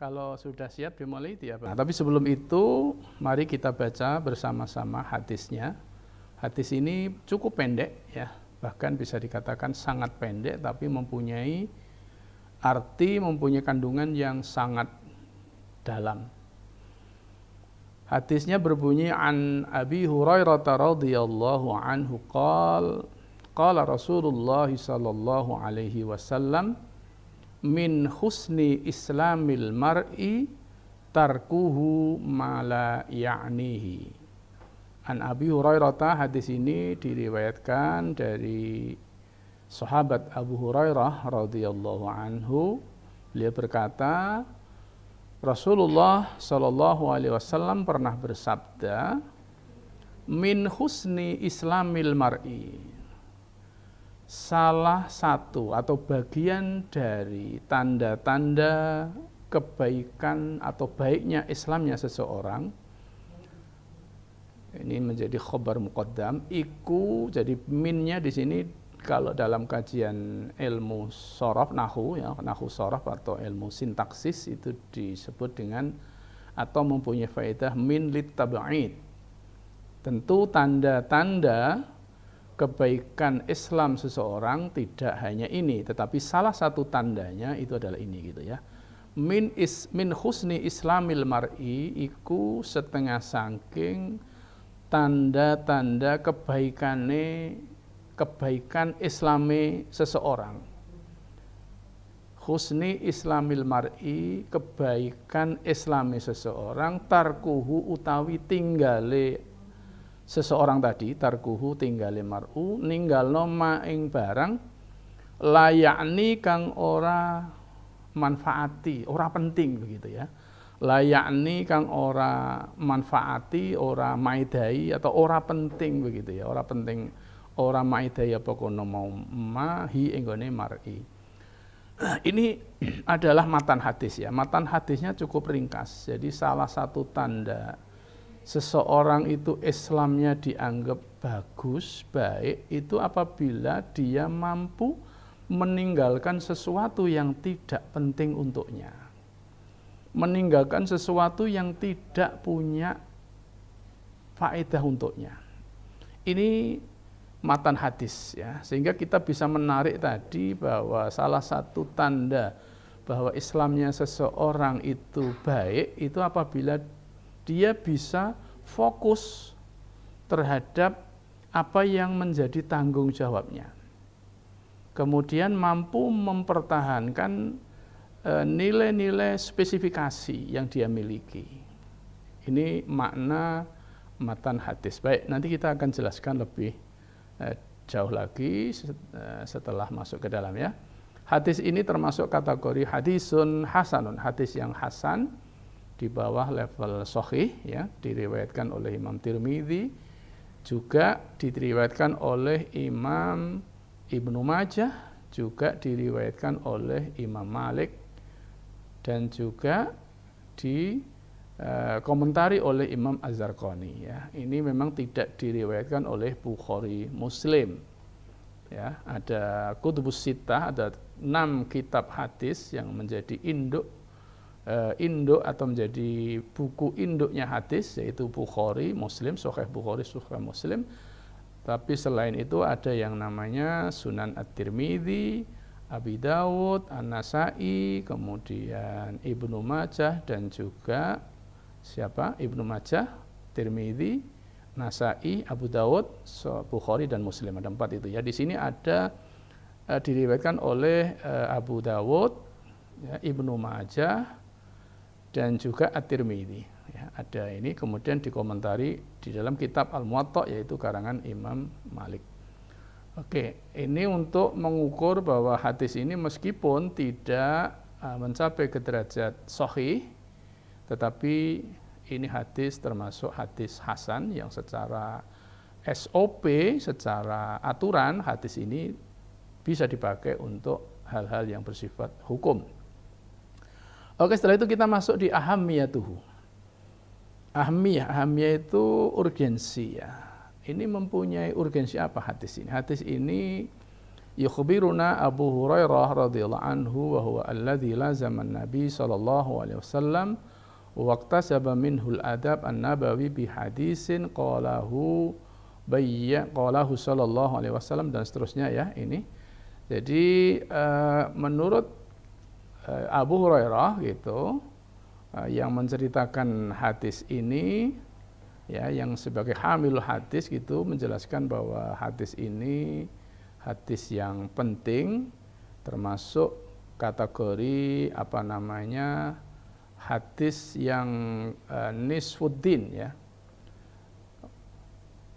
Kalau sudah siap dimulai tiap. Nah, tapi sebelum itu mari kita baca bersama-sama hadisnya. Hadis ini cukup pendek ya, bahkan bisa dikatakan sangat pendek tapi mempunyai arti mempunyai kandungan yang sangat dalam. Hadisnya berbunyi an Abi Hurairah radhiyallahu anhu qal qala Rasulullah sallallahu alaihi wasallam min husni islamil mar'i tarkuhu mala ya'nihi. An Abi Hurairah hadis ini diriwayatkan dari sahabat Abu Hurairah radhiyallahu anhu. Beliau berkata, Rasulullah Shallallahu alaihi wasallam pernah bersabda, "Min husni islamil mar'i." salah satu atau bagian dari tanda-tanda kebaikan atau baiknya Islamnya seseorang ini menjadi khobar muqaddam iku jadi minnya di sini kalau dalam kajian ilmu sorof nahu ya nahu sorof atau ilmu sintaksis itu disebut dengan atau mempunyai faedah min lit litab'id tentu tanda-tanda kebaikan Islam seseorang tidak hanya ini, tetapi salah satu tandanya itu adalah ini gitu ya. Min is min husni Islamil mar'i iku setengah saking tanda-tanda kebaikane kebaikan Islami seseorang. Husni Islamil mar'i kebaikan Islami seseorang tarkuhu utawi tinggale seseorang tadi tarkuhu tinggali mar'u ninggal noma ing barang layakni kang ora manfaati, ora penting begitu ya. Layakni kang ora manfaati, ora maidai atau ora penting begitu ya, ora penting ora maidai apa kono mau mahi enggone mar'i ini adalah matan hadis ya. Matan hadisnya cukup ringkas. Jadi salah satu tanda seseorang itu Islamnya dianggap bagus, baik, itu apabila dia mampu meninggalkan sesuatu yang tidak penting untuknya. Meninggalkan sesuatu yang tidak punya faedah untuknya. Ini matan hadis ya, sehingga kita bisa menarik tadi bahwa salah satu tanda bahwa Islamnya seseorang itu baik itu apabila dia bisa fokus terhadap apa yang menjadi tanggung jawabnya. Kemudian mampu mempertahankan e, nilai-nilai spesifikasi yang dia miliki. Ini makna matan hadis. Baik, nanti kita akan jelaskan lebih e, jauh lagi e, setelah masuk ke dalam ya. Hadis ini termasuk kategori hadisun hasanun, hadis yang hasan di bawah level sahih ya diriwayatkan oleh Imam Tirmidzi juga diriwayatkan oleh Imam Ibnu Majah juga diriwayatkan oleh Imam Malik dan juga di eh, komentari oleh Imam Az-Zarqani ya. Ini memang tidak diriwayatkan oleh Bukhari Muslim. Ya, ada Kutubus Sittah, ada enam kitab hadis yang menjadi induk Eh, induk atau menjadi buku induknya hadis yaitu Bukhari Muslim Sahih Bukhari Sahih Muslim tapi selain itu ada yang namanya Sunan At-Tirmidzi Abi Dawud, An-Nasai, kemudian Ibnu Majah dan juga siapa? Ibnu Majah, Tirmidzi, Nasai, Abu Dawud, Bukhari dan Muslim ada empat itu ya. Di sini ada uh, diriwayatkan oleh eh, Abu Dawud, ya, Ibnu Majah, dan juga At-Tirmidzi. Ya, ada ini kemudian dikomentari di dalam kitab Al-Muwatta yaitu karangan Imam Malik. Oke, ini untuk mengukur bahwa hadis ini meskipun tidak e, mencapai ke derajat sahih tetapi ini hadis termasuk hadis hasan yang secara SOP, secara aturan hadis ini bisa dipakai untuk hal-hal yang bersifat hukum. Oke, setelah itu kita masuk di ahamiyatuhu. Ahamiyah, ahamiyah itu urgensi ya. Ini mempunyai urgensi apa hadis ini? Hadis ini yukhbiruna Abu Hurairah radhiyallahu anhu wa huwa alladhi lazama Nabi sallallahu alaihi wasallam waqtasaba minhul adab an-nabawi bi hadisin qalahu bayya qalahu sallallahu alaihi wasallam dan seterusnya ya ini. Jadi uh, menurut Eh, Abu Hurairah gitu eh, yang menceritakan hadis ini ya yang sebagai hamil hadis gitu menjelaskan bahwa hadis ini hadis yang penting termasuk kategori apa namanya hadis yang uh, nisfuddin ya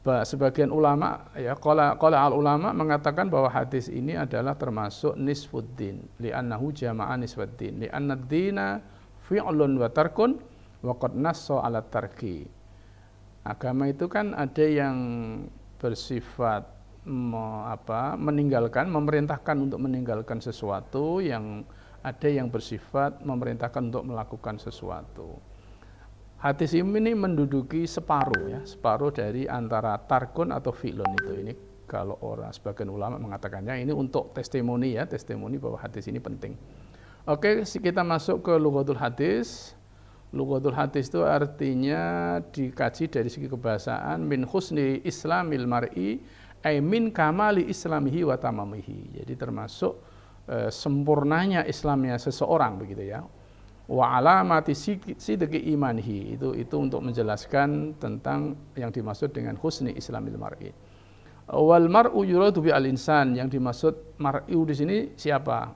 sebagian ulama ya qala qala al ulama mengatakan bahwa hadis ini adalah termasuk nisfuddin li'annahu jama'a nisfuddin li'anna dina fi'lun wa tarkun wa qad nassa ala tarki agama itu kan ada yang bersifat me, apa meninggalkan memerintahkan untuk meninggalkan sesuatu yang ada yang bersifat memerintahkan untuk melakukan sesuatu Hadis ini menduduki separuh ya, separuh dari antara tarkun atau filon itu. Ini kalau orang sebagian ulama mengatakannya ini untuk testimoni ya, testimoni bahwa hadis ini penting. Oke, kita masuk ke lugatul hadis. Lugatul hadis itu artinya dikaji dari segi kebahasaan min husni islamil mar'i ay min kamali islamihi wa tamamihi. Jadi termasuk e, sempurnanya Islamnya seseorang begitu ya wa alamati sidqi imanhi itu itu untuk menjelaskan tentang yang dimaksud dengan husni islamil mar'i wal mar'u yuradu bi al insan yang dimaksud mar'u di sini siapa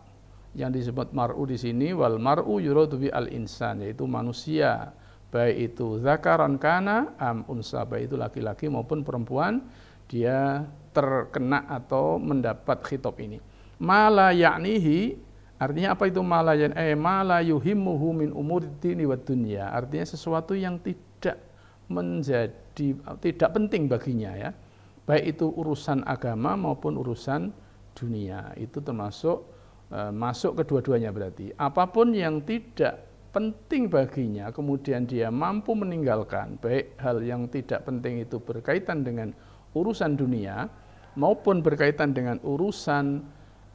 yang disebut mar'u di sini wal mar'u yuradu bi al insan yaitu manusia baik itu zakaran kana am unsa baik itu laki-laki maupun perempuan dia terkena atau mendapat khitab ini mala yaknihi Artinya apa itu malayan? Eh mala yuhimmuhu umur dini wa dunia Artinya sesuatu yang tidak menjadi tidak penting baginya ya. Baik itu urusan agama maupun urusan dunia. Itu termasuk eh, masuk kedua-duanya berarti. Apapun yang tidak penting baginya kemudian dia mampu meninggalkan baik hal yang tidak penting itu berkaitan dengan urusan dunia maupun berkaitan dengan urusan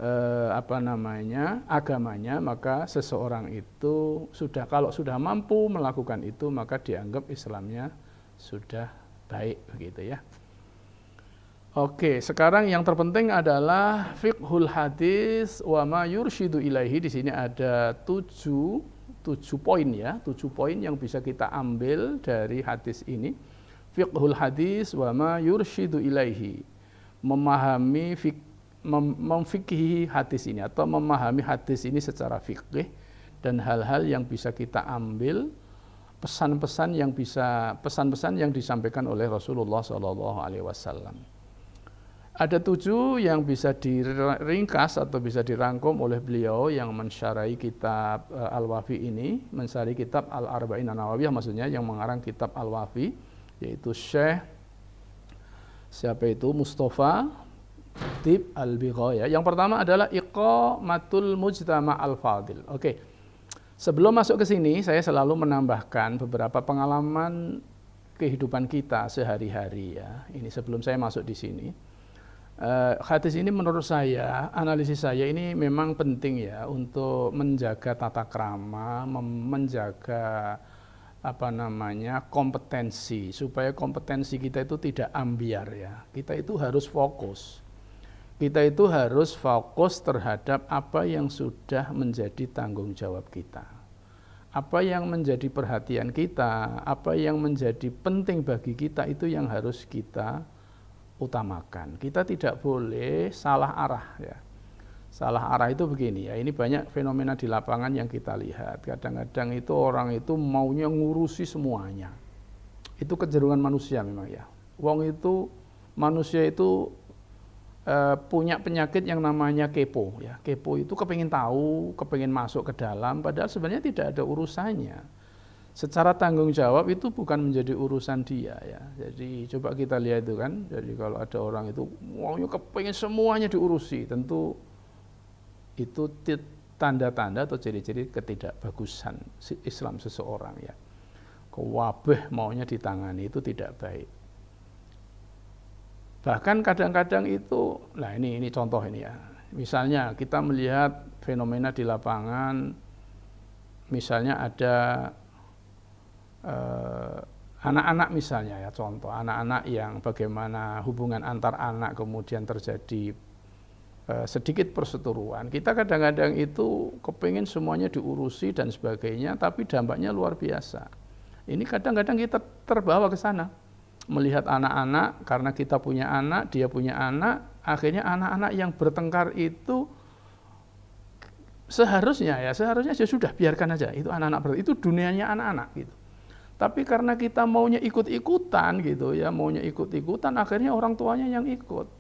eh, apa namanya agamanya maka seseorang itu sudah kalau sudah mampu melakukan itu maka dianggap Islamnya sudah baik begitu ya. Oke, sekarang yang terpenting adalah fiqhul hadis wa ma yursyidu ilaihi. Di sini ada tujuh, tujuh poin ya, tujuh poin yang bisa kita ambil dari hadis ini. Fiqhul hadis wa ma yursyidu ilaihi. Memahami fiqh mem memfikihi hadis ini atau memahami hadis ini secara fikih dan hal-hal yang bisa kita ambil pesan-pesan yang bisa pesan-pesan yang disampaikan oleh Rasulullah Shallallahu Alaihi Wasallam. Ada tujuh yang bisa diringkas atau bisa dirangkum oleh beliau yang mensyarai kitab eh, Al-Wafi ini, mensyarai kitab Al-Arba'in An-Nawawiyah maksudnya yang mengarang kitab Al-Wafi yaitu Syekh siapa itu Mustafa tip al ya. Yang pertama adalah iqamatul mujtama al fadil. Oke. Sebelum masuk ke sini, saya selalu menambahkan beberapa pengalaman kehidupan kita sehari-hari ya. Ini sebelum saya masuk di sini. Uh, hadis ini menurut saya, analisis saya ini memang penting ya untuk menjaga tata krama, menjaga apa namanya kompetensi supaya kompetensi kita itu tidak ambiar ya. Kita itu harus fokus kita itu harus fokus terhadap apa yang sudah menjadi tanggung jawab kita. Apa yang menjadi perhatian kita, apa yang menjadi penting bagi kita itu yang harus kita utamakan. Kita tidak boleh salah arah ya. Salah arah itu begini ya, ini banyak fenomena di lapangan yang kita lihat. Kadang-kadang itu orang itu maunya ngurusi semuanya. Itu kecenderungan manusia memang ya. Wong itu manusia itu Eh, punya penyakit yang namanya kepo ya kepo itu kepengen tahu kepengen masuk ke dalam padahal sebenarnya tidak ada urusannya secara tanggung jawab itu bukan menjadi urusan dia ya jadi coba kita lihat itu kan jadi kalau ada orang itu maunya kepengen semuanya diurusi tentu itu tanda-tanda atau ciri-ciri ketidakbagusan Islam seseorang ya kewabeh maunya ditangani itu tidak baik Bahkan kadang-kadang itu, nah ini ini contoh ini ya. Misalnya kita melihat fenomena di lapangan, misalnya ada eh, anak-anak eh, misalnya ya contoh anak-anak yang bagaimana hubungan antar anak kemudian terjadi eh, sedikit perseteruan. Kita kadang-kadang itu kepingin semuanya diurusi dan sebagainya, tapi dampaknya luar biasa. Ini kadang-kadang kita terbawa ke sana melihat anak-anak karena kita punya anak, dia punya anak, akhirnya anak-anak yang bertengkar itu seharusnya ya seharusnya ya sudah biarkan aja itu anak-anak itu dunianya anak-anak gitu. Tapi karena kita maunya ikut-ikutan gitu ya, maunya ikut-ikutan akhirnya orang tuanya yang ikut.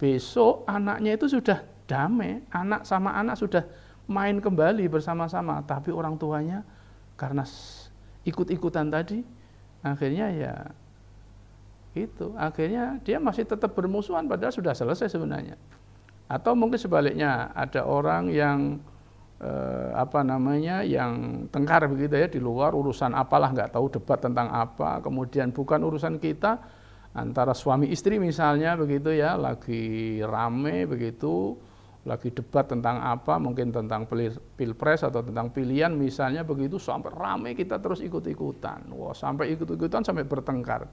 Besok anaknya itu sudah damai, anak sama anak sudah main kembali bersama-sama, tapi orang tuanya karena ikut-ikutan tadi akhirnya ya Gitu. Akhirnya dia masih tetap bermusuhan padahal sudah selesai sebenarnya. Atau mungkin sebaliknya ada orang yang eh, apa namanya yang tengkar begitu ya di luar urusan apalah nggak tahu debat tentang apa kemudian bukan urusan kita antara suami istri misalnya begitu ya lagi rame begitu lagi debat tentang apa mungkin tentang pilpres atau tentang pilihan misalnya begitu sampai rame kita terus ikut-ikutan wah sampai ikut-ikutan sampai bertengkar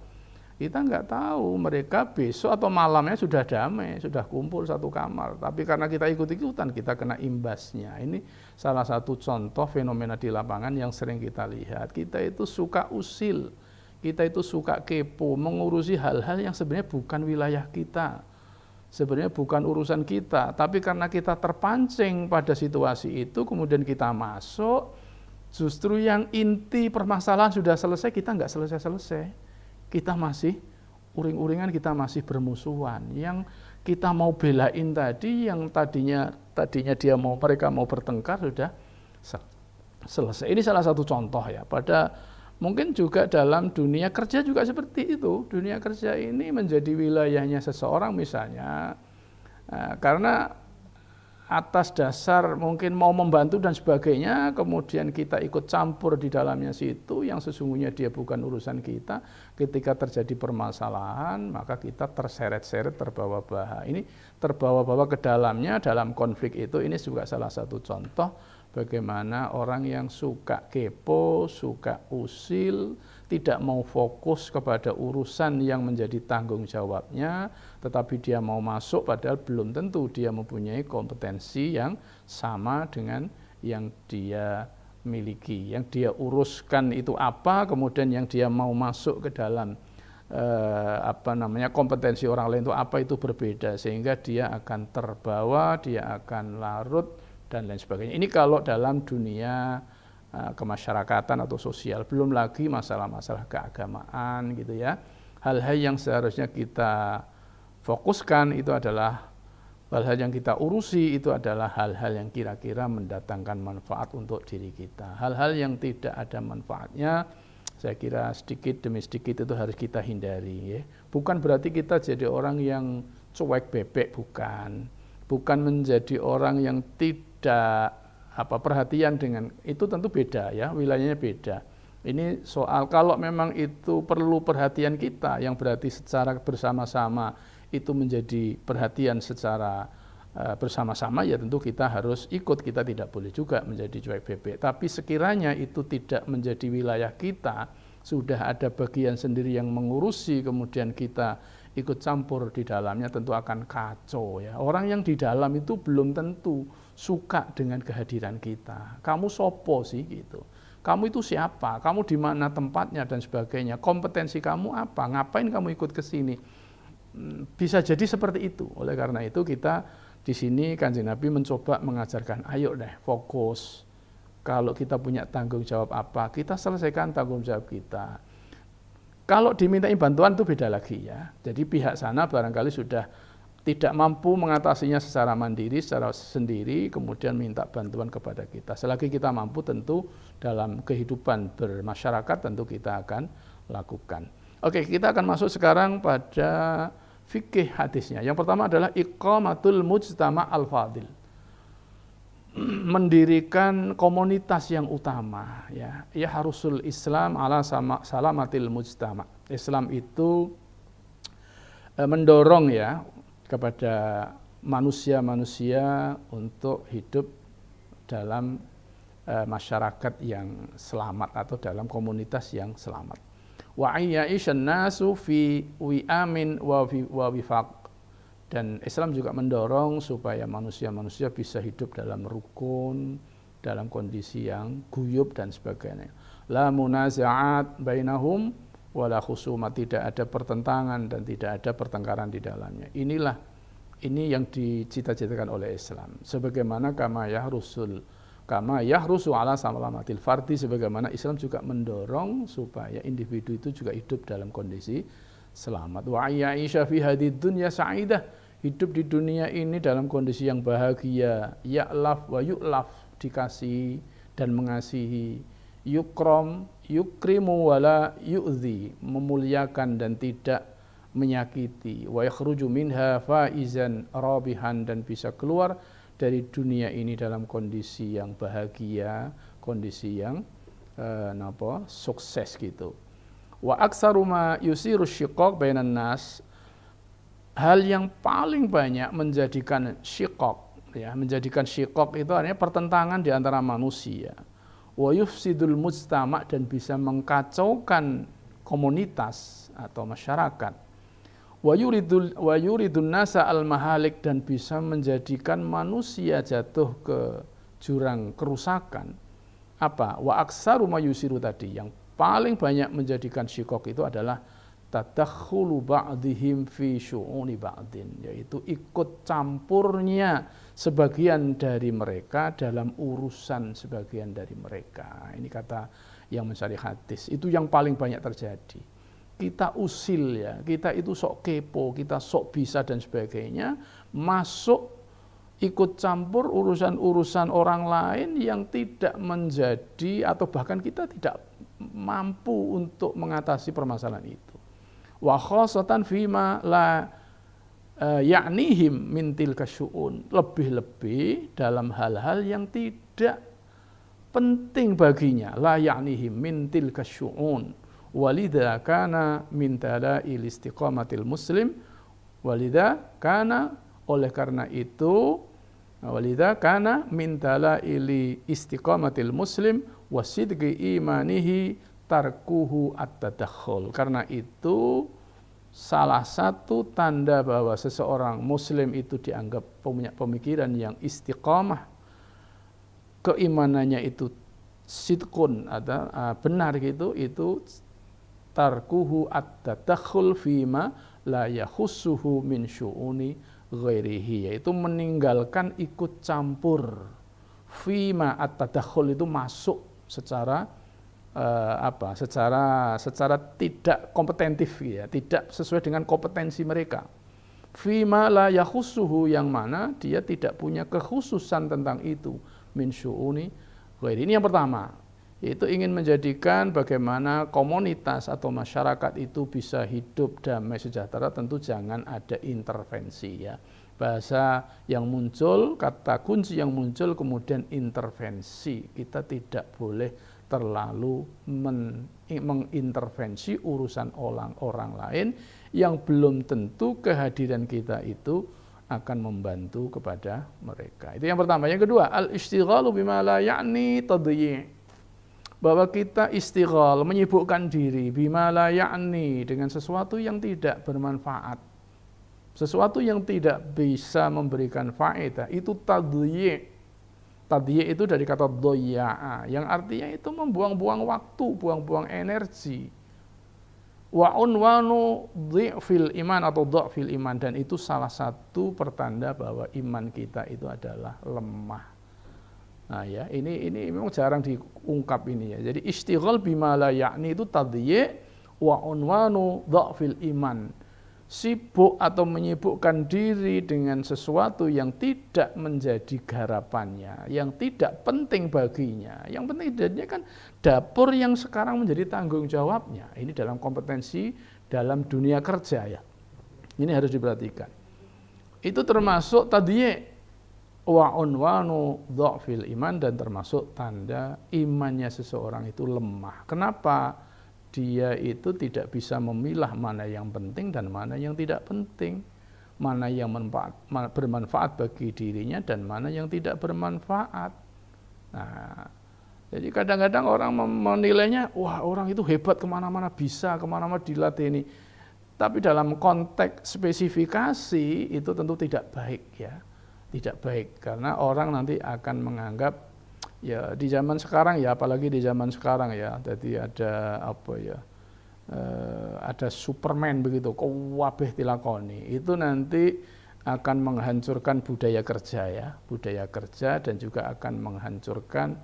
kita nggak tahu mereka besok atau malamnya sudah damai, sudah kumpul satu kamar. Tapi karena kita ikut-ikutan, kita kena imbasnya. Ini salah satu contoh fenomena di lapangan yang sering kita lihat. Kita itu suka usil, kita itu suka kepo, mengurusi hal-hal yang sebenarnya bukan wilayah kita. Sebenarnya bukan urusan kita, tapi karena kita terpancing pada situasi itu, kemudian kita masuk, justru yang inti permasalahan sudah selesai, kita nggak selesai-selesai kita masih uring-uringan, kita masih bermusuhan. Yang kita mau belain tadi, yang tadinya tadinya dia mau mereka mau bertengkar sudah selesai. Ini salah satu contoh ya. Pada mungkin juga dalam dunia kerja juga seperti itu. Dunia kerja ini menjadi wilayahnya seseorang misalnya eh, karena atas dasar mungkin mau membantu dan sebagainya, kemudian kita ikut campur di dalamnya situ yang sesungguhnya dia bukan urusan kita. Ketika terjadi permasalahan, maka kita terseret-seret terbawa bawa Ini terbawa-bawa ke dalamnya dalam konflik itu. Ini juga salah satu contoh bagaimana orang yang suka kepo, suka usil, tidak mau fokus kepada urusan yang menjadi tanggung jawabnya, tetapi dia mau masuk padahal belum tentu dia mempunyai kompetensi yang sama dengan yang dia miliki. Yang dia uruskan itu apa, kemudian yang dia mau masuk ke dalam eh, apa namanya kompetensi orang lain itu apa itu berbeda sehingga dia akan terbawa, dia akan larut dan lain sebagainya. Ini kalau dalam dunia Eh, kemasyarakatan atau sosial, belum lagi masalah-masalah keagamaan gitu ya. Hal-hal yang seharusnya kita fokuskan itu adalah hal-hal yang kita urusi itu adalah hal-hal yang kira-kira mendatangkan manfaat untuk diri kita. Hal-hal yang tidak ada manfaatnya saya kira sedikit demi sedikit itu harus kita hindari ya. Bukan berarti kita jadi orang yang cuek bebek bukan. Bukan menjadi orang yang tidak apa perhatian dengan itu tentu beda ya, wilayahnya beda. Ini soal kalau memang itu perlu perhatian kita yang berarti secara bersama-sama itu menjadi perhatian secara uh, bersama-sama ya tentu kita harus ikut kita tidak boleh juga menjadi cuek bebek. Tapi sekiranya itu tidak menjadi wilayah kita, sudah ada bagian sendiri yang mengurusi kemudian kita ikut campur di dalamnya tentu akan kacau ya. Orang yang di dalam itu belum tentu suka dengan kehadiran kita. Kamu sopo sih gitu. Kamu itu siapa? Kamu di mana tempatnya dan sebagainya. Kompetensi kamu apa? Ngapain kamu ikut ke sini? Hmm, bisa jadi seperti itu. Oleh karena itu kita di sini Kanjeng Nabi mencoba mengajarkan, ayo deh fokus. Kalau kita punya tanggung jawab apa, kita selesaikan tanggung jawab kita. Kalau dimintai bantuan itu beda lagi ya. Jadi pihak sana barangkali sudah tidak mampu mengatasinya secara mandiri, secara sendiri, kemudian minta bantuan kepada kita. Selagi kita mampu tentu dalam kehidupan bermasyarakat tentu kita akan lakukan. Oke, kita akan masuk sekarang pada fikih hadisnya. Yang pertama adalah iqamatul mujtama al-fadil. Mendirikan komunitas yang utama ya. Ya harusul Islam ala sama salamatil mujtama. Islam itu eh, mendorong ya kepada manusia-manusia untuk hidup dalam e, masyarakat yang selamat atau dalam komunitas yang selamat. Wa ayyishan nasu fi wi'amin wa wifaq. Dan Islam juga mendorong supaya manusia-manusia bisa hidup dalam rukun, dalam kondisi yang guyub dan sebagainya. La munazaat bainahum wala khusuma tidak ada pertentangan dan tidak ada pertengkaran di dalamnya. Inilah ini yang dicita-citakan oleh Islam. Sebagaimana kama yahrusul kama yahrusu ala salamatil fardi sebagaimana Islam juga mendorong supaya individu itu juga hidup dalam kondisi selamat. Wa ayyisha fi hadid dunya sa'idah hidup di dunia ini dalam kondisi yang bahagia ya'laf wa yu'laf dikasih dan mengasihi yukrom yukrimu wala yu'zi memuliakan dan tidak menyakiti wa yakhruju minha faizan rabihan dan bisa keluar dari dunia ini dalam kondisi yang bahagia kondisi yang eh, napa sukses gitu wa aksaru ma yusiru syiqaq bainan nas hal yang paling banyak menjadikan syiqaq ya menjadikan syiqaq itu artinya pertentangan di antara manusia wa yufsidul mujtama dan bisa mengkacaukan komunitas atau masyarakat. Wa yuridul wa yuridun nasa al mahalik dan bisa menjadikan manusia jatuh ke jurang kerusakan. Apa? Wa aksaru mayusiru tadi yang paling banyak menjadikan syikok itu adalah tadakhulu ba'dihim fi syu'uni ba'din yaitu ikut campurnya sebagian dari mereka dalam urusan sebagian dari mereka. Ini kata yang mencari hadis. Itu yang paling banyak terjadi. Kita usil ya, kita itu sok kepo, kita sok bisa dan sebagainya, masuk ikut campur urusan-urusan orang lain yang tidak menjadi atau bahkan kita tidak mampu untuk mengatasi permasalahan itu. Wa khosatan fima la Eh, yaknihim mintil kasyu'un lebih-lebih dalam hal-hal yang tidak penting baginya la yaknihim mintil kasyu'un walidha kana min talail istiqamatil muslim walidha kana oleh karena itu walidha kana min talail istiqamatil muslim wasidqi imanihi tarkuhu at-tadakhul karena itu salah satu tanda bahwa seseorang muslim itu dianggap punya pemikiran yang istiqamah keimanannya itu sidkun ada benar gitu itu tarkuhu at-tadakhul fima la yahussuhu min syu'uni ghairihi yaitu meninggalkan ikut campur fima at-tadakhul itu masuk secara eh, apa secara secara tidak kompetitif gitu ya, tidak sesuai dengan kompetensi mereka. Fima la yahusuhu yang mana dia tidak punya kekhususan tentang itu min syu'uni Ini yang pertama, itu ingin menjadikan bagaimana komunitas atau masyarakat itu bisa hidup damai sejahtera tentu jangan ada intervensi ya bahasa yang muncul kata kunci yang muncul kemudian intervensi kita tidak boleh terlalu men, mengintervensi urusan orang orang lain yang belum tentu kehadiran kita itu akan membantu kepada mereka. Itu yang pertama. Yang kedua, al-istighalu bima la bahwa kita istighal, menyibukkan diri bima la dengan sesuatu yang tidak bermanfaat. Sesuatu yang tidak bisa memberikan faedah itu tadyi' Tadhiya itu dari kata doya'a, yang artinya itu membuang-buang waktu, buang-buang energi. Wa unwanu dhi'fil iman atau dha'fil iman. Dan itu salah satu pertanda bahwa iman kita itu adalah lemah. Nah ya, ini ini memang jarang diungkap ini ya. Jadi istighal bima la yakni itu tadhiya wa unwanu dha'fil iman sibuk atau menyibukkan diri dengan sesuatu yang tidak menjadi garapannya, yang tidak penting baginya. Yang penting jadinya kan dapur yang sekarang menjadi tanggung jawabnya. Ini dalam kompetensi dalam dunia kerja ya. Ini harus diperhatikan. Itu termasuk tadi wa unwanu dhafil iman dan termasuk tanda imannya seseorang itu lemah. Kenapa? dia itu tidak bisa memilah mana yang penting dan mana yang tidak penting, mana yang bermanfaat bagi dirinya dan mana yang tidak bermanfaat. Nah, jadi kadang-kadang orang menilainya, wah orang itu hebat kemana-mana bisa, kemana-mana dilatih ini. Tapi dalam konteks spesifikasi itu tentu tidak baik ya, tidak baik karena orang nanti akan menganggap ya di zaman sekarang ya apalagi di zaman sekarang ya jadi ada apa ya eh, ada Superman begitu kabeh dilakoni itu nanti akan menghancurkan budaya kerja ya budaya kerja dan juga akan menghancurkan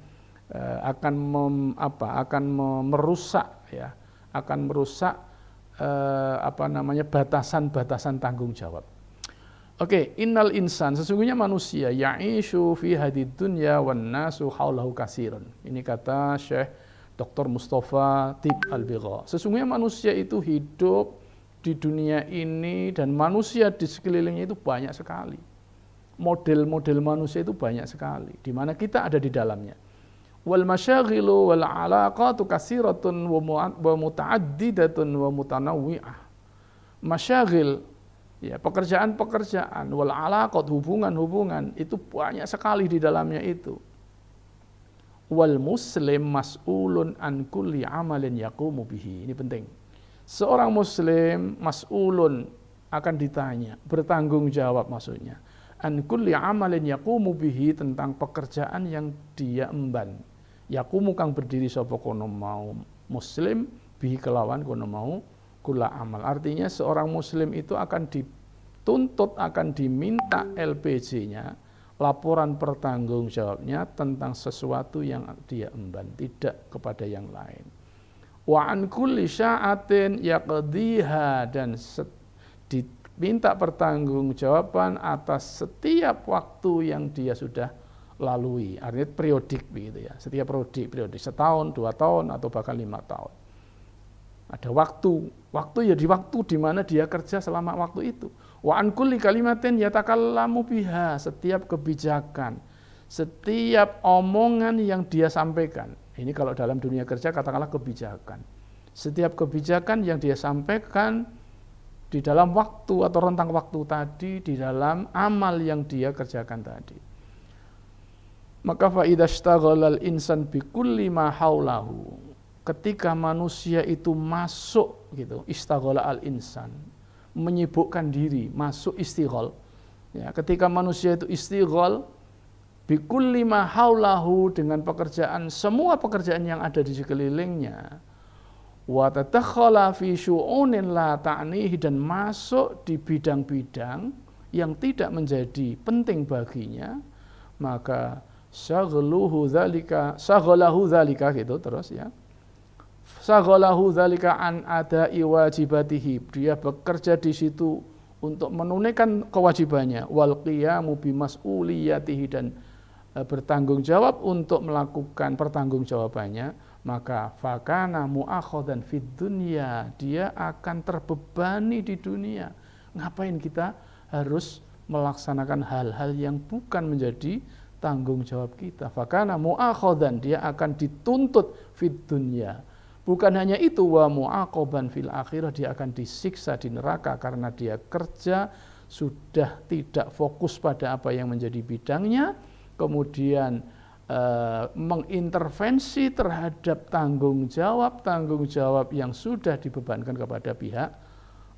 eh, akan mem, apa akan merusak ya akan merusak eh, apa namanya batasan-batasan tanggung jawab Oke, okay, innal insan sesungguhnya manusia ya'ishu fi hadid dunya wan nasu haulahu kasirun. Ini kata Syekh Dr. Mustafa Tib al -Bigha. Sesungguhnya manusia itu hidup di dunia ini dan manusia di sekelilingnya itu banyak sekali. Model-model manusia itu banyak sekali di mana kita ada di dalamnya. Wal masyaghilu wal alaqatu kasiratun wa muta'addidatun wa mutanawwi'ah. Masyaghil Ya, pekerjaan-pekerjaan wal alaqat hubungan-hubungan itu banyak sekali di dalamnya itu. Wal muslim mas'ulun an kulli amalin yaqumu bihi. Ini penting. Seorang muslim mas'ulun akan ditanya, bertanggung jawab maksudnya. An kulli amalin yaqumu bihi tentang pekerjaan yang dia emban. Yaqumu kang berdiri sapa kono mau muslim bihi kelawan kono mau kula amal. Artinya seorang muslim itu akan dituntut, akan diminta lpg nya laporan pertanggung jawabnya tentang sesuatu yang dia emban, tidak kepada yang lain. Wa an kulli sya'atin yaqdiha dan diminta pertanggungjawaban atas setiap waktu yang dia sudah lalui. Artinya periodik begitu ya. Setiap periodik, periodik setahun, dua tahun atau bahkan lima tahun. Ada waktu, waktu ya di waktu di mana dia kerja selama waktu itu. Wa an kulli kalimatin yatakallamu biha, setiap kebijakan, setiap omongan yang dia sampaikan. Ini kalau dalam dunia kerja katakanlah kebijakan. Setiap kebijakan yang dia sampaikan di dalam waktu atau rentang waktu tadi, di dalam amal yang dia kerjakan tadi. Maka fa'idha al insan bikulli ma haulahu ketika manusia itu masuk gitu istighola al insan menyibukkan diri masuk istighol ya ketika manusia itu istighol bikul lima haulahu dengan pekerjaan semua pekerjaan yang ada di sekelilingnya wa fi syu'unin la ta'nihi dan masuk di bidang-bidang yang tidak menjadi penting baginya maka syaghaluhu dzalika syaghalahu dzalika gitu terus ya Sagolahu dzalika an ada'i wajibatihi. Dia bekerja di situ untuk menunaikan kewajibannya wal qiyamu bimas'uliyatihi dan e, bertanggung jawab untuk melakukan pertanggung jawabannya. maka fakana mu'akhadan fid dunya dia akan terbebani di dunia ngapain kita harus melaksanakan hal-hal yang bukan menjadi tanggung jawab kita fakana dan dia akan dituntut fid dunya Bukan hanya itu, wa mu'aqoban fil akhirah dia akan disiksa di neraka karena dia kerja sudah tidak fokus pada apa yang menjadi bidangnya, kemudian e, mengintervensi terhadap tanggung jawab tanggung jawab yang sudah dibebankan kepada pihak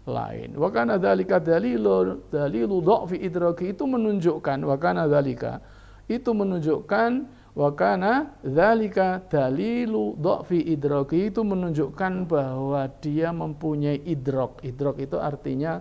lain. Wakana dalika dalilu dalilu fi idraki itu menunjukkan wakana dalika itu menunjukkan Wa kana dzalika dalilu dhafi idraki itu menunjukkan bahwa dia mempunyai idrok. Idrok itu artinya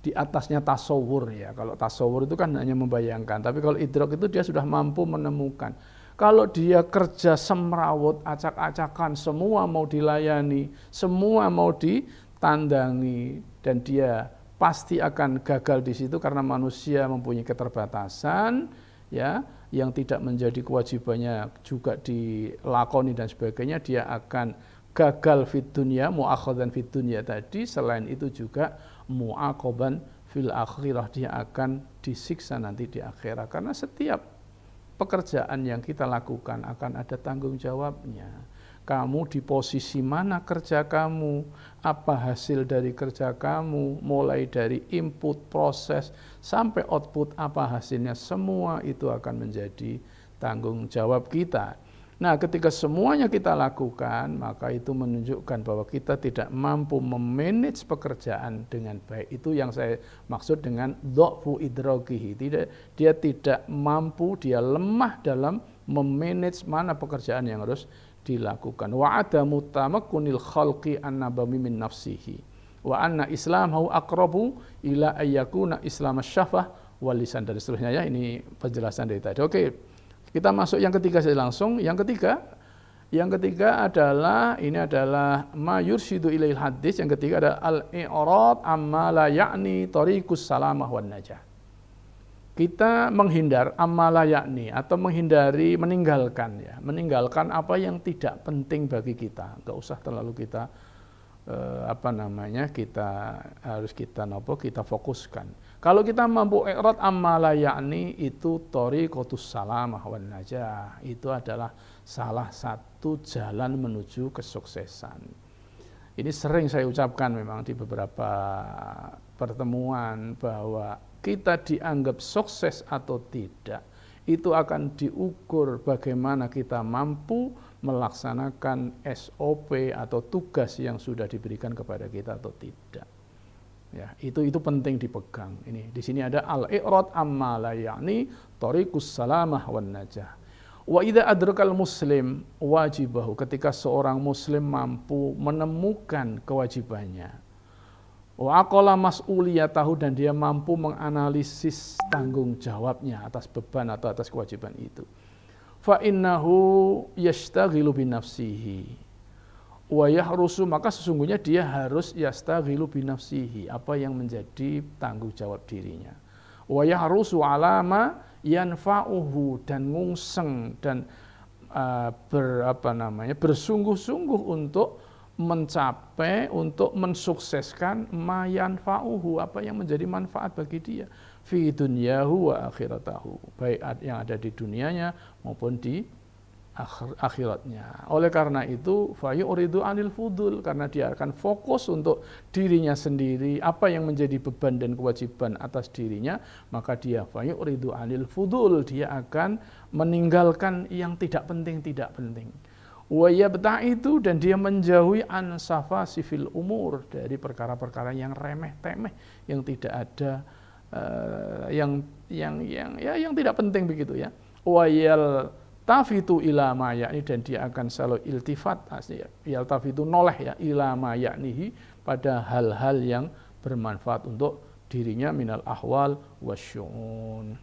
di atasnya tasawur ya. Kalau tasawur itu kan hanya membayangkan, tapi kalau idrok itu dia sudah mampu menemukan. Kalau dia kerja semrawut, acak-acakan, semua mau dilayani, semua mau ditandangi, dan dia pasti akan gagal di situ karena manusia mempunyai keterbatasan, ya yang tidak menjadi kewajibannya juga dilakoni dan sebagainya dia akan gagal fit dunia muakhadan fit dunia tadi selain itu juga muakoban fil akhirah dia akan disiksa nanti di akhirat karena setiap pekerjaan yang kita lakukan akan ada tanggung jawabnya kamu di posisi mana kerja kamu, apa hasil dari kerja kamu, mulai dari input proses sampai output apa hasilnya, semua itu akan menjadi tanggung jawab kita. Nah, ketika semuanya kita lakukan, maka itu menunjukkan bahwa kita tidak mampu memanage pekerjaan dengan baik. Itu yang saya maksud dengan do'fu idrogihi. Tidak, dia tidak mampu, dia lemah dalam memanage mana pekerjaan yang harus dilakukan. Wa adamu tamakkunil khalqi anna bami min nafsihi. Wa anna Islam hau akrabu ila ayyakuna islam syafah walisan dari seterusnya ya. Ini penjelasan dari tadi. Oke. Kita masuk yang ketiga saja langsung. Yang ketiga yang ketiga adalah ini adalah ma yursidu ilail hadis. Yang ketiga ada al-i'rad amma la ya'ni tariqus salamah wan najah kita menghindar amala yakni atau menghindari meninggalkan ya meninggalkan apa yang tidak penting bagi kita nggak usah terlalu kita eh, apa namanya kita harus kita nopo kita fokuskan kalau kita mampu erat amala yakni itu tori kotus salamah wan najah itu adalah salah satu jalan menuju kesuksesan ini sering saya ucapkan memang di beberapa pertemuan bahwa kita dianggap sukses atau tidak, itu akan diukur bagaimana kita mampu melaksanakan SOP atau tugas yang sudah diberikan kepada kita atau tidak. Ya, itu itu penting dipegang. Ini di sini ada al-i'rad amma la tariqus salamah wan najah. Wa idza adrakal muslim wajibahu ketika seorang muslim mampu menemukan kewajibannya Wa'akola mas'uliyatahu dan dia mampu menganalisis tanggung jawabnya atas beban atau atas kewajiban itu. yasta yashtaghilu nafsihi. wayah rusuh maka sesungguhnya dia harus yastaghilu nafsihi apa yang menjadi tanggung jawab dirinya wayah rusuh alama yanfa'uhu dan ngungseng dan uh, ber, apa namanya bersungguh-sungguh untuk mencapai untuk mensukseskan mayan fa'uhu apa yang menjadi manfaat bagi dia fi dunyahu wa akhiratahu baik yang ada di dunianya maupun di akhiratnya oleh karena itu fayuridu anil fudul karena dia akan fokus untuk dirinya sendiri apa yang menjadi beban dan kewajiban atas dirinya maka dia fayuridu anil fudul dia akan meninggalkan yang tidak penting tidak penting wa itu dan dia menjauhi ansafa sifil umur dari perkara-perkara yang remeh temeh yang tidak ada uh, yang yang yang ya yang tidak penting begitu ya. Wayal tafitu ilama yakni dan dia akan selalu iltifat asli ya. yal tafitu noleh ya ilama yaknihi pada hal-hal yang bermanfaat untuk dirinya minal ahwal wasyun.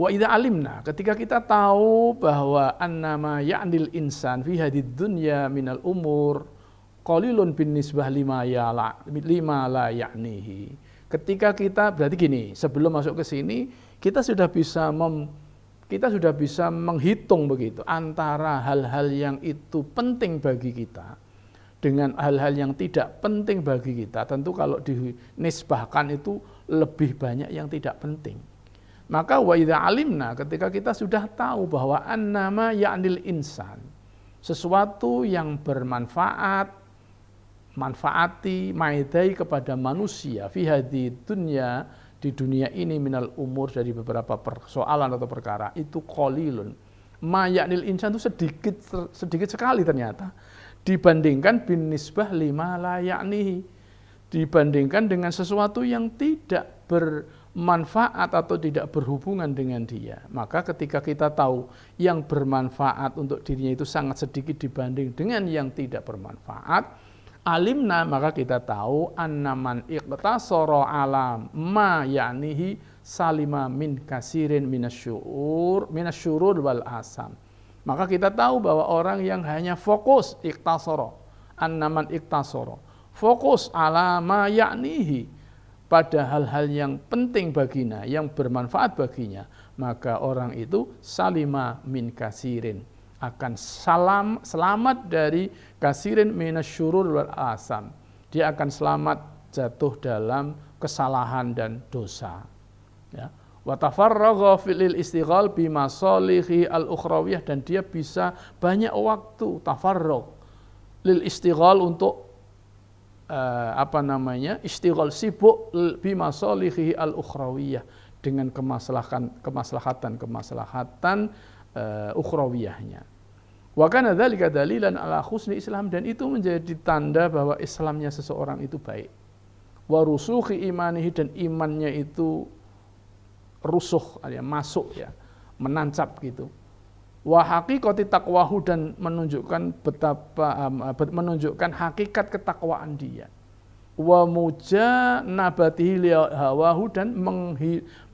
Wa idza alimna ketika kita tahu bahwa annama ya'nil insan fi hadid dunya minal umur qalilun bin nisbah lima ya la, lima la ya'nihi. Ketika kita berarti gini, sebelum masuk ke sini kita sudah bisa mem, kita sudah bisa menghitung begitu antara hal-hal yang itu penting bagi kita dengan hal-hal yang tidak penting bagi kita. Tentu kalau dinisbahkan itu lebih banyak yang tidak penting. Maka wa idza alimna ketika kita sudah tahu bahwa annama ya'nil insan sesuatu yang bermanfaat manfaati maidai kepada manusia fi hadhi dunia di dunia ini minal umur dari beberapa persoalan atau perkara itu kolilun mayanil insan itu sedikit sedikit sekali ternyata dibandingkan binisbah lima layaknihi dibandingkan dengan sesuatu yang tidak ber, manfaat atau tidak berhubungan dengan dia. Maka ketika kita tahu yang bermanfaat untuk dirinya itu sangat sedikit dibanding dengan yang tidak bermanfaat, alimna maka kita tahu annaman iqtasara alam ma ya'nihi salima min kasirin minasyur minasyurur wal asam. Maka kita tahu bahwa orang yang hanya fokus iqtasara annaman iqtasara fokus ala ma ya'nihi pada hal-hal yang penting baginya, yang bermanfaat baginya, maka orang itu salima min kasirin akan salam selamat dari kasirin minasyurur wal asam. Dia akan selamat jatuh dalam kesalahan dan dosa. Ya. Watafarraga filil istighal bima solihi al ukhrawiyah dan dia bisa banyak waktu tafarrog lil istighal untuk Eh, apa namanya istighol sibuk bimasolihi al ukhrawiyah dengan kemaslahatan kemaslahatan kemaslahatan uh, ukhrawiyahnya. Wa kana dzalika dalilan ala husni Islam dan itu menjadi tanda bahwa Islamnya seseorang itu baik. Wa rusukhi imanihi dan imannya itu rusuh alias masuk ya, menancap gitu wahaki koti takwahu dan menunjukkan betapa eh, menunjukkan hakikat ketakwaan dia wa muja nabatihi hawahu dan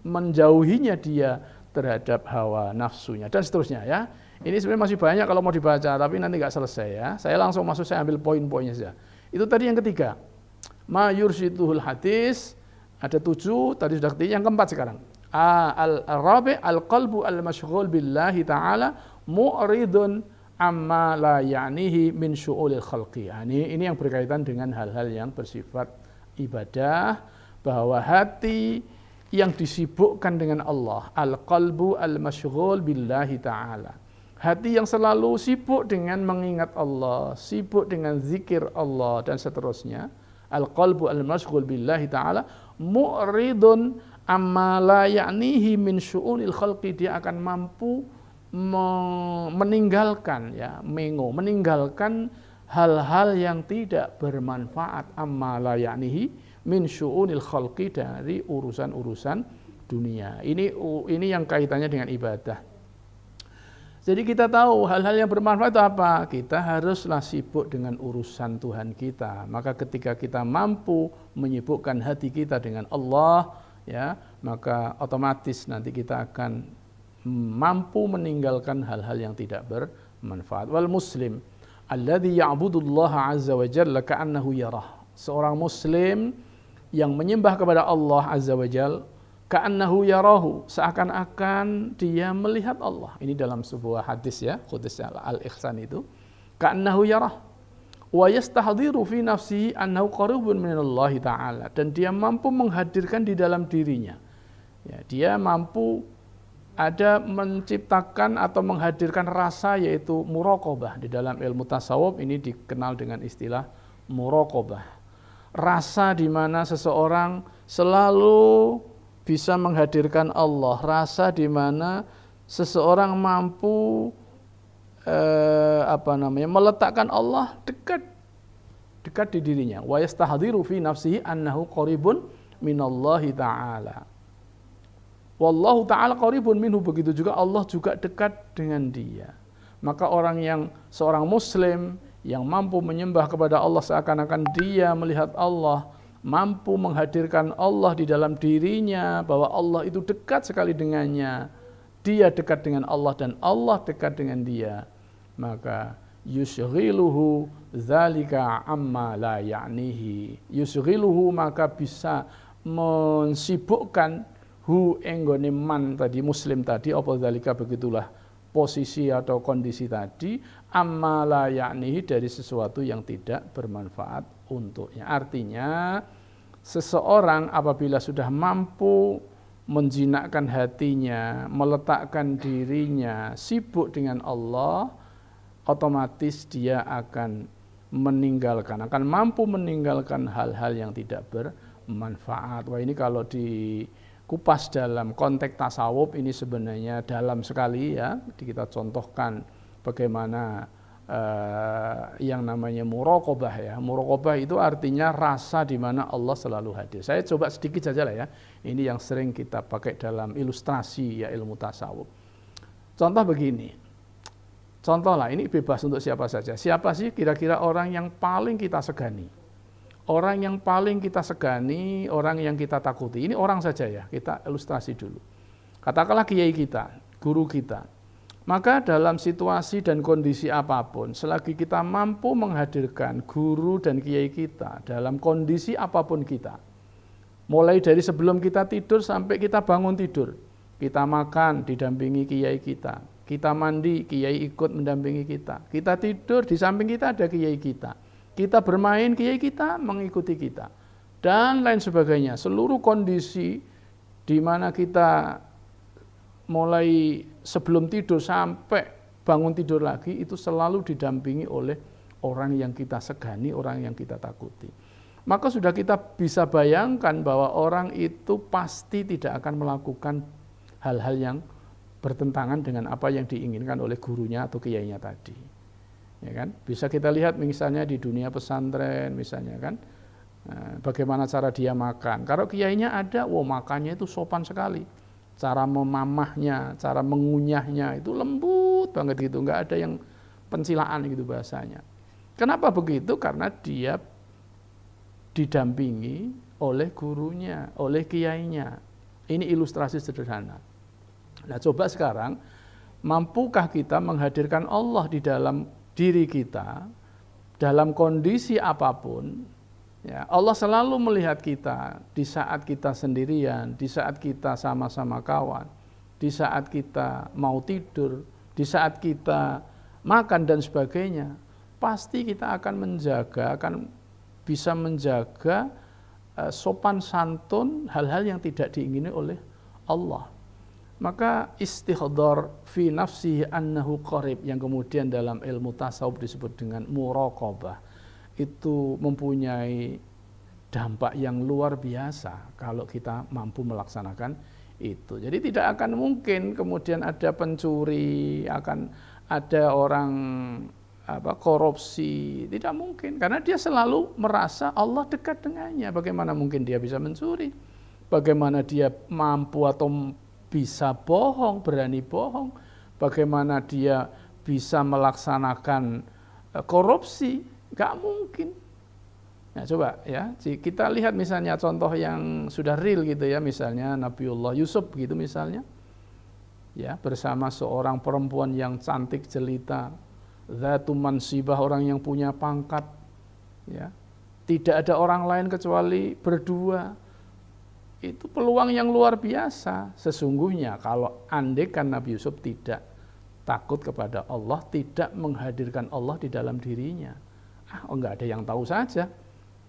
menjauhinya dia terhadap hawa nafsunya dan seterusnya ya ini sebenarnya masih banyak kalau mau dibaca tapi nanti nggak selesai ya saya langsung masuk saya ambil poin-poinnya saja itu tadi yang ketiga mayur situhul hadis ada tujuh tadi sudah ketiga yang keempat sekarang Ah, Al-rabi al-qalbu al-mashghul billahi ta'ala mu'ridun amma la ya'nihi min syu'ulil khalqi. Ah, ini, ini yang berkaitan dengan hal-hal yang bersifat ibadah bahwa hati yang disibukkan dengan Allah, al-qalbu al-mashghul billahi taala. Hati yang selalu sibuk dengan mengingat Allah, sibuk dengan zikir Allah dan seterusnya. Al-qalbu al-mashghul billahi taala mu'ridun amala yaknihi min syu'unil khalqi dia akan mampu meninggalkan ya mengo meninggalkan hal-hal yang tidak bermanfaat amala yaknihi min syu'unil khalqi dari urusan-urusan dunia. Ini ini yang kaitannya dengan ibadah. Jadi kita tahu hal-hal yang bermanfaat itu apa? Kita haruslah sibuk dengan urusan Tuhan kita. Maka ketika kita mampu menyibukkan hati kita dengan Allah, ya maka otomatis nanti kita akan mampu meninggalkan hal-hal yang tidak bermanfaat wal muslim alladhi ya'budullah azza wa jalla ka'annahu yarah seorang muslim yang menyembah kepada Allah azza wa jalla ka'annahu yarahu seakan-akan dia melihat Allah ini dalam sebuah hadis ya khudus al-ihsan itu ka'annahu yarah wa fi nafsihi annahu qaribun Allah taala dan dia mampu menghadirkan di dalam dirinya. Ya, dia mampu ada menciptakan atau menghadirkan rasa yaitu murokobah di dalam ilmu tasawuf ini dikenal dengan istilah murokobah rasa di mana seseorang selalu bisa menghadirkan Allah rasa di mana seseorang mampu eh, apa namanya meletakkan Allah dekat dekat di dirinya wa yastahdiru fi nafsihi annahu qaribun minallahi taala wallahu taala qaribun minhu begitu juga Allah juga dekat dengan dia maka orang yang seorang muslim yang mampu menyembah kepada Allah seakan-akan dia melihat Allah mampu menghadirkan Allah di dalam dirinya bahwa Allah itu dekat sekali dengannya dia dekat dengan Allah dan Allah dekat dengan dia maka yusghiluhu zalika amma la ya'nihi yusghiluhu maka bisa mensibukkan hu enggone man tadi muslim tadi apa zalika begitulah posisi atau kondisi tadi amma la ya'nihi dari sesuatu yang tidak bermanfaat untuknya artinya seseorang apabila sudah mampu menjinakkan hatinya meletakkan dirinya sibuk dengan Allah otomatis dia akan meninggalkan, akan mampu meninggalkan hal-hal yang tidak bermanfaat. Wah ini kalau dikupas dalam konteks tasawuf ini sebenarnya dalam sekali ya. Kita contohkan bagaimana eh, yang namanya murokobah ya. Murokobah itu artinya rasa di mana Allah selalu hadir. Saya coba sedikit saja lah ya. Ini yang sering kita pakai dalam ilustrasi ya ilmu tasawuf. Contoh begini, Contoh lah, ini bebas untuk siapa saja. Siapa sih kira-kira orang yang paling kita segani? Orang yang paling kita segani, orang yang kita takuti. Ini orang saja ya, kita ilustrasi dulu. Katakanlah kiai kita, guru kita. Maka dalam situasi dan kondisi apapun, selagi kita mampu menghadirkan guru dan kiai kita dalam kondisi apapun kita, mulai dari sebelum kita tidur sampai kita bangun tidur, kita makan didampingi kiai kita, kita mandi, kiai ikut mendampingi kita. Kita tidur, di samping kita ada kiai kita. Kita bermain, kiai kita mengikuti kita. Dan lain sebagainya. Seluruh kondisi di mana kita mulai sebelum tidur sampai bangun tidur lagi itu selalu didampingi oleh orang yang kita segani, orang yang kita takuti. Maka sudah kita bisa bayangkan bahwa orang itu pasti tidak akan melakukan hal-hal yang bertentangan dengan apa yang diinginkan oleh gurunya atau kiainya tadi. Ya kan? Bisa kita lihat misalnya di dunia pesantren misalnya kan eh, bagaimana cara dia makan. Kalau kiainya ada, wow makannya itu sopan sekali. Cara memamahnya, cara mengunyahnya itu lembut banget gitu, Enggak ada yang pencilaan gitu bahasanya. Kenapa begitu? Karena dia didampingi oleh gurunya, oleh kiainya. Ini ilustrasi sederhana. Nah, coba sekarang mampukah kita menghadirkan Allah di dalam diri kita dalam kondisi apapun? Ya, Allah selalu melihat kita di saat kita sendirian, di saat kita sama-sama kawan, di saat kita mau tidur, di saat kita makan dan sebagainya. Pasti kita akan menjaga, akan bisa menjaga eh, sopan santun hal-hal yang tidak diingini oleh Allah maka istihdar fi nafsi annahu qarib yang kemudian dalam ilmu tasawuf disebut dengan muraqabah itu mempunyai dampak yang luar biasa kalau kita mampu melaksanakan itu. Jadi tidak akan mungkin kemudian ada pencuri, akan ada orang apa korupsi, tidak mungkin karena dia selalu merasa Allah dekat dengannya. Bagaimana mungkin dia bisa mencuri? Bagaimana dia mampu atau bisa bohong, berani bohong, bagaimana dia bisa melaksanakan eh, korupsi, Gak mungkin. Nah coba ya, kita lihat misalnya contoh yang sudah real gitu ya, misalnya Nabiullah Yusuf gitu misalnya, ya bersama seorang perempuan yang cantik jelita, Zatu mansibah orang yang punya pangkat, ya tidak ada orang lain kecuali berdua itu peluang yang luar biasa sesungguhnya kalau andekan Nabi Yusuf tidak takut kepada Allah, tidak menghadirkan Allah di dalam dirinya. Ah, oh enggak ada yang tahu saja.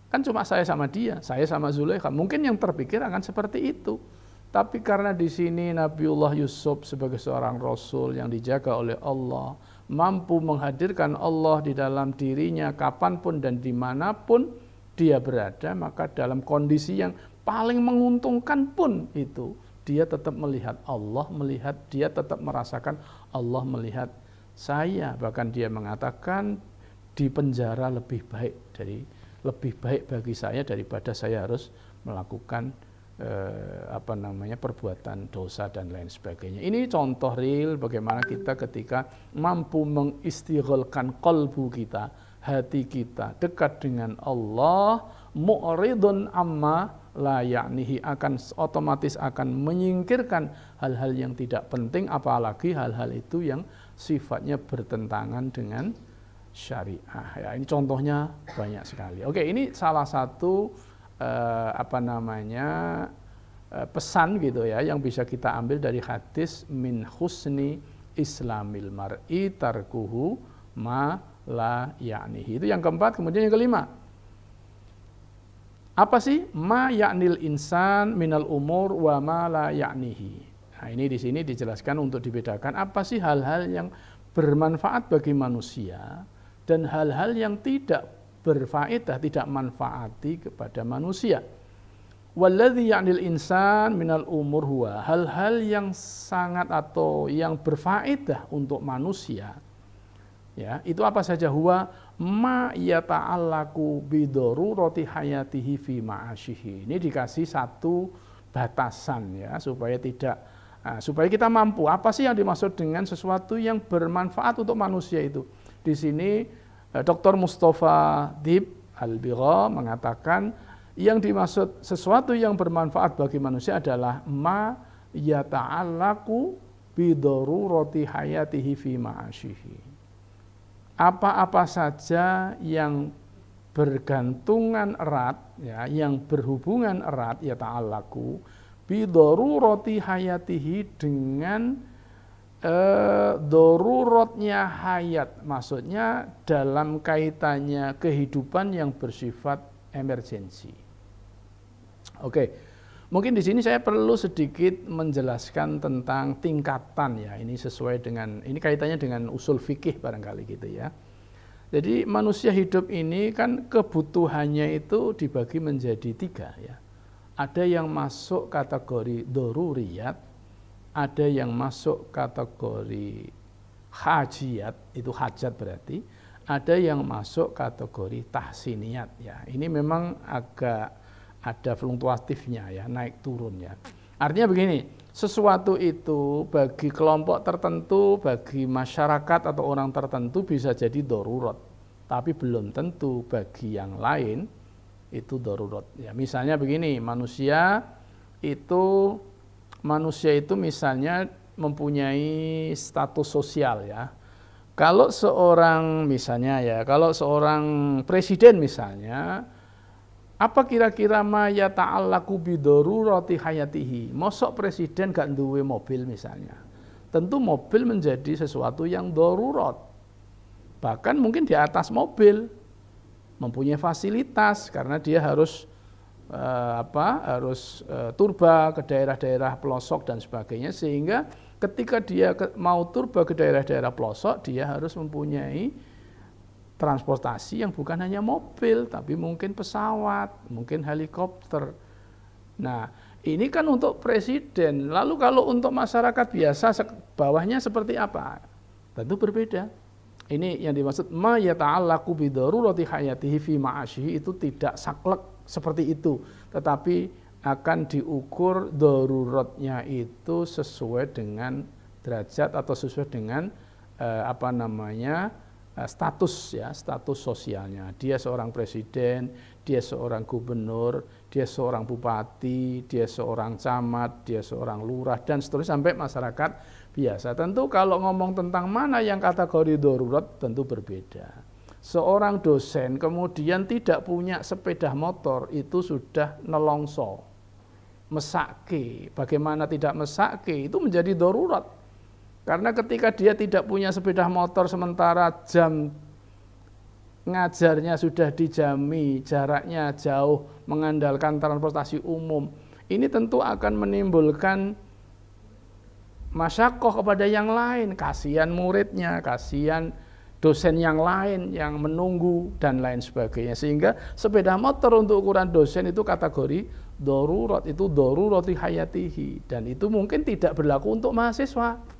Kan cuma saya sama dia, saya sama Zulaikha. Mungkin yang terpikir akan seperti itu. Tapi karena di sini Nabiullah Yusuf sebagai seorang rasul yang dijaga oleh Allah, mampu menghadirkan Allah di dalam dirinya kapanpun dan dimanapun dia berada, maka dalam kondisi yang paling menguntungkan pun itu dia tetap melihat Allah, melihat dia tetap merasakan Allah melihat saya. Bahkan dia mengatakan di penjara lebih baik dari lebih baik bagi saya daripada saya harus melakukan eh, apa namanya perbuatan dosa dan lain sebagainya. Ini contoh real bagaimana kita ketika mampu mengistighalkan kalbu kita, hati kita dekat dengan Allah, mu'ridun amma la yaknihi akan otomatis akan menyingkirkan hal-hal yang tidak penting apalagi hal-hal itu yang sifatnya bertentangan dengan syariah. Ya, ini contohnya banyak sekali. Oke, ini salah satu eh, apa namanya eh, pesan gitu ya yang bisa kita ambil dari hadis min husni islamil mar'i tarkuhu ma la ya'nihi. Itu yang keempat, kemudian yang kelima. Apa sih ma yaknil insan minal umur wa ma la yaknihi? Nah, ini di sini dijelaskan untuk dibedakan apa sih hal-hal yang bermanfaat bagi manusia dan hal-hal yang tidak berfaedah, tidak manfaati kepada manusia. walladzi ya'nil insan minal umur huwa hal-hal yang sangat atau yang berfaedah untuk manusia. Ya, itu apa saja huwa ma yata'allaku bidarurati hayatihi fi ma'asyihi. Ini dikasih satu batasan ya supaya tidak nah, supaya kita mampu. Apa sih yang dimaksud dengan sesuatu yang bermanfaat untuk manusia itu? Di sini eh, Dr. Mustafa Dib al mengatakan yang dimaksud sesuatu yang bermanfaat bagi manusia adalah ma yata'allaku bidarurati hayatihi fi ma'asyihi apa-apa saja yang bergantungan erat ya yang berhubungan erat ya ta'alaku roti hayatihi dengan doru eh, dorurotnya hayat maksudnya dalam kaitannya kehidupan yang bersifat emergensi oke okay. Mungkin di sini saya perlu sedikit menjelaskan tentang tingkatan ya. Ini sesuai dengan ini kaitannya dengan usul fikih barangkali gitu ya. Jadi manusia hidup ini kan kebutuhannya itu dibagi menjadi tiga ya. Ada yang masuk kategori doruriyat, ada yang masuk kategori hajiyat, itu hajat berarti, ada yang masuk kategori tahsiniyat ya. Ini memang agak ada fluktuatifnya ya, naik turunnya. Artinya begini, sesuatu itu bagi kelompok tertentu, bagi masyarakat atau orang tertentu bisa jadi darurat. Tapi belum tentu bagi yang lain itu darurat. Ya, misalnya begini, manusia itu manusia itu misalnya mempunyai status sosial ya. Kalau seorang misalnya ya, kalau seorang presiden misalnya apa kira-kira maya kubidoru roti hayatihi? Mosok presiden gak duwe mobil misalnya. Tentu mobil menjadi sesuatu yang dorurot Bahkan mungkin di atas mobil mempunyai fasilitas karena dia harus eh, apa? harus eh, turba ke daerah-daerah pelosok dan sebagainya sehingga ketika dia mau turba ke daerah-daerah pelosok dia harus mempunyai transportasi yang bukan hanya mobil, tapi mungkin pesawat, mungkin helikopter. Nah, ini kan untuk presiden. Lalu kalau untuk masyarakat biasa bawahnya seperti apa? Tentu berbeda. Ini yang dimaksud ma yata'allaqu bi roti hayatihi fi ma'asyihi itu tidak saklek seperti itu, tetapi akan diukur daruratnya itu sesuai dengan derajat atau sesuai dengan eh, apa namanya? Eh, status ya status sosialnya dia seorang presiden dia seorang gubernur dia seorang bupati dia seorang camat dia seorang lurah dan seterusnya sampai masyarakat biasa tentu kalau ngomong tentang mana yang kategori darurat tentu berbeda seorang dosen kemudian tidak punya sepeda motor itu sudah nelongso mesake bagaimana tidak mesake itu menjadi darurat karena ketika dia tidak punya sepeda motor sementara jam ngajarnya sudah dijami, jaraknya jauh, mengandalkan transportasi umum. Ini tentu akan menimbulkan masyakoh kepada yang lain. Kasihan muridnya, kasihan dosen yang lain yang menunggu, dan lain sebagainya. Sehingga sepeda motor untuk ukuran dosen itu kategori dorurot itu dorurati hayatihi. Dan itu mungkin tidak berlaku untuk mahasiswa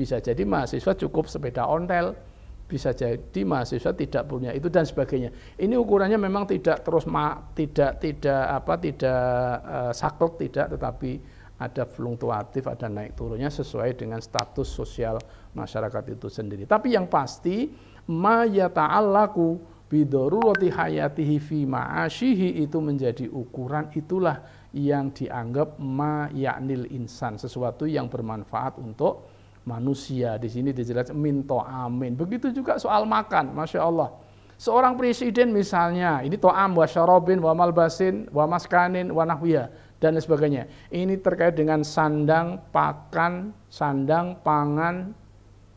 bisa jadi mahasiswa cukup sepeda ontel, bisa jadi mahasiswa tidak punya itu dan sebagainya. Ini ukurannya memang tidak terus ma, tidak tidak apa tidak uh, saklek tidak tetapi ada fluktuatif, ada naik turunnya sesuai dengan status sosial masyarakat itu sendiri. Tapi yang pasti ma yata'allaku bidarurati hayatihi fi ma'ashihi itu menjadi ukuran itulah yang dianggap ma yaknil insan, sesuatu yang bermanfaat untuk manusia di sini dijelaskan minto amin. Begitu juga soal makan, masya Allah. Seorang presiden misalnya, ini to'am wa syarobin wa malbasin wa maskanin wa nahwiyah dan sebagainya. Ini terkait dengan sandang, pakan, sandang, pangan,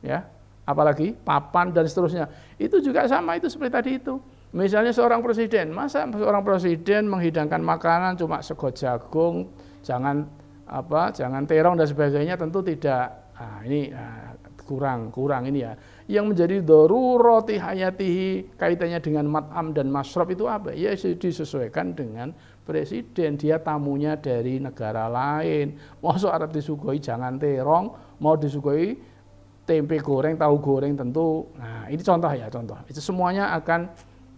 ya, apalagi papan dan seterusnya. Itu juga sama itu seperti tadi itu. Misalnya seorang presiden, masa seorang presiden menghidangkan makanan cuma sego jagung, jangan apa, jangan terong dan sebagainya tentu tidak Nah, ini ah, kurang kurang ini ya. Yang menjadi roti hayatihi kaitannya dengan mat'am dan masrob itu apa? Ya disesuaikan dengan presiden dia tamunya dari negara lain. Masuk Arab disugoi jangan terong, mau disugoi tempe goreng, tahu goreng tentu. Nah, ini contoh ya, contoh. Itu semuanya akan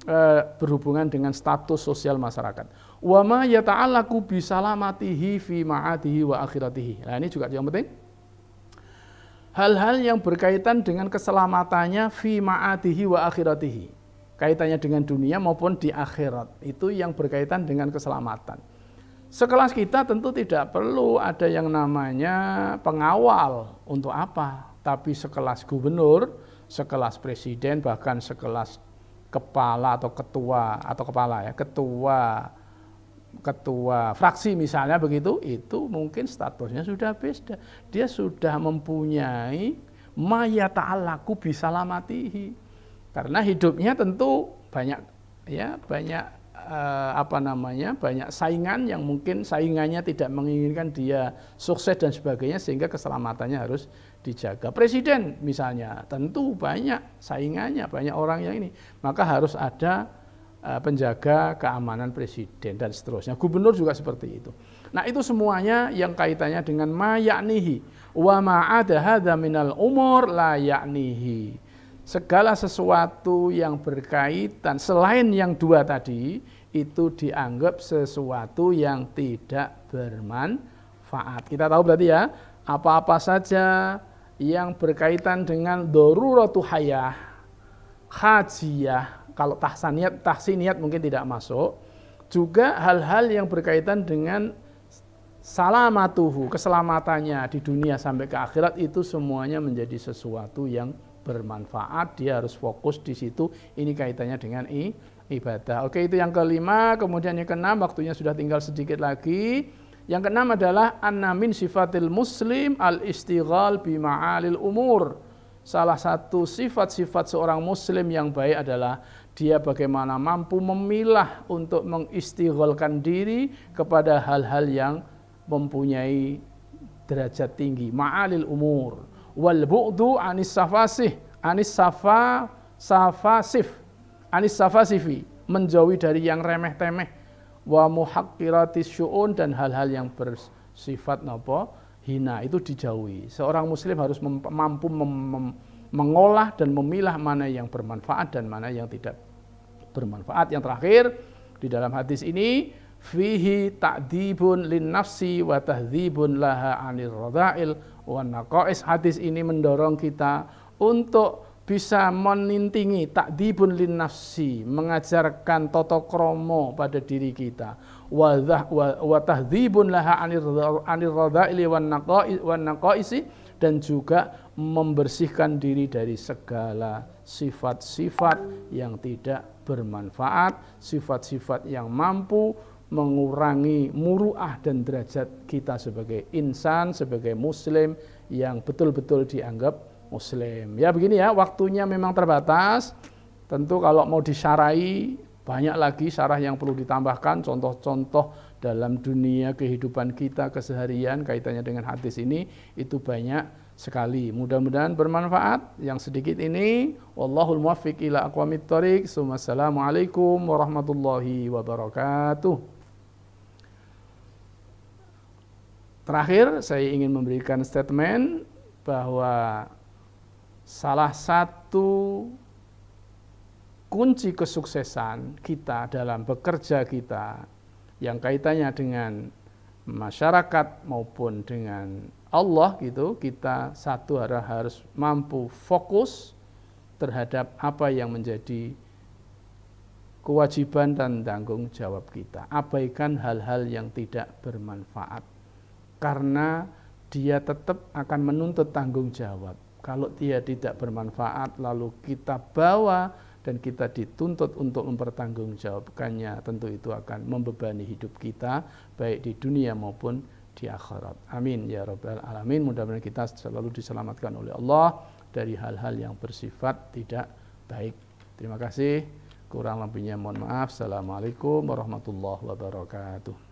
eh, berhubungan dengan status sosial masyarakat. Wa ma yata'allaku bi salamatihi fi ma'atihi wa akhiratihi. Nah, ini juga yang penting hal-hal yang berkaitan dengan keselamatannya fi ma'atihi wa akhiratihi. Kaitannya dengan dunia maupun di akhirat. Itu yang berkaitan dengan keselamatan. Sekelas kita tentu tidak perlu ada yang namanya pengawal. Untuk apa? Tapi sekelas gubernur, sekelas presiden, bahkan sekelas kepala atau ketua atau kepala ya, ketua ketua fraksi misalnya begitu, itu mungkin statusnya sudah beda. Dia sudah mempunyai maya ta'alaku bisa lamatihi. Karena hidupnya tentu banyak ya banyak eh, apa namanya banyak saingan yang mungkin saingannya tidak menginginkan dia sukses dan sebagainya sehingga keselamatannya harus dijaga. Presiden misalnya tentu banyak saingannya banyak orang yang ini maka harus ada Eh, penjaga keamanan presiden dan seterusnya. Gubernur juga seperti itu. Nah, itu semuanya yang kaitannya dengan mayaknihi wa ma'ada hadza minal umur la Segala sesuatu yang berkaitan selain yang dua tadi itu dianggap sesuatu yang tidak bermanfaat. Kita tahu berarti ya, apa-apa saja yang berkaitan dengan doruro hayah, hajiyah, kalau tahsaniyat, tahsiniyat mungkin tidak masuk. Juga hal-hal yang berkaitan dengan salamatuhu, keselamatannya di dunia sampai ke akhirat itu semuanya menjadi sesuatu yang bermanfaat. Dia harus fokus di situ. Ini kaitannya dengan i, ibadah. Oke, itu yang kelima. Kemudian yang keenam, waktunya sudah tinggal sedikit lagi. Yang keenam adalah anna min sifatil muslim al istighal bima'alil umur. Salah satu sifat-sifat seorang muslim yang baik adalah dia bagaimana mampu memilah untuk mengistigholkan diri kepada hal-hal yang mempunyai derajat tinggi ma'alil umur wal bu'du anis safasih anis safa safasif anis safasifi menjauhi dari yang remeh-temeh wa muhaqqiratis syu'un dan hal-hal yang bersifat nopo hina itu dijauhi seorang muslim harus mampu mem, mem, mengolah dan memilah mana yang bermanfaat dan mana yang tidak bermanfaat. Yang terakhir di dalam hadis ini fihi ta'dibun lin nafsi wa tahdibun laha anil radail wa naqais. Hadis ini mendorong kita untuk bisa menintingi takdibun lin nafsi mengajarkan toto kromo pada diri kita wa tahdibun laha anir radha'ili wan naqaisi dan juga membersihkan diri dari segala sifat-sifat yang tidak bermanfaat, sifat-sifat yang mampu mengurangi muruah dan derajat kita sebagai insan, sebagai muslim yang betul-betul dianggap muslim. Ya begini ya, waktunya memang terbatas. Tentu kalau mau disarai banyak lagi syarah yang perlu ditambahkan contoh-contoh dalam dunia kehidupan kita keseharian kaitannya dengan hadis ini itu banyak sekali. Mudah-mudahan bermanfaat. Yang sedikit ini, wallahul muwaffiq ila aqwamit thoriq. Assalamualaikum warahmatullahi wabarakatuh. Terakhir, saya ingin memberikan statement bahwa salah satu kunci kesuksesan kita dalam bekerja kita yang kaitannya dengan masyarakat maupun dengan Allah gitu, kita satu arah harus mampu fokus terhadap apa yang menjadi kewajiban dan tanggung jawab kita. Abaikan hal-hal yang tidak bermanfaat. Karena dia tetap akan menuntut tanggung jawab. Kalau dia tidak bermanfaat lalu kita bawa dan kita dituntut untuk mempertanggungjawabkannya, tentu itu akan membebani hidup kita baik di dunia maupun di akhirat. Amin ya rabbal alamin. Mudah-mudahan kita selalu diselamatkan oleh Allah dari hal-hal yang bersifat tidak baik. Terima kasih. Kurang lebihnya mohon maaf. Assalamualaikum warahmatullahi wabarakatuh.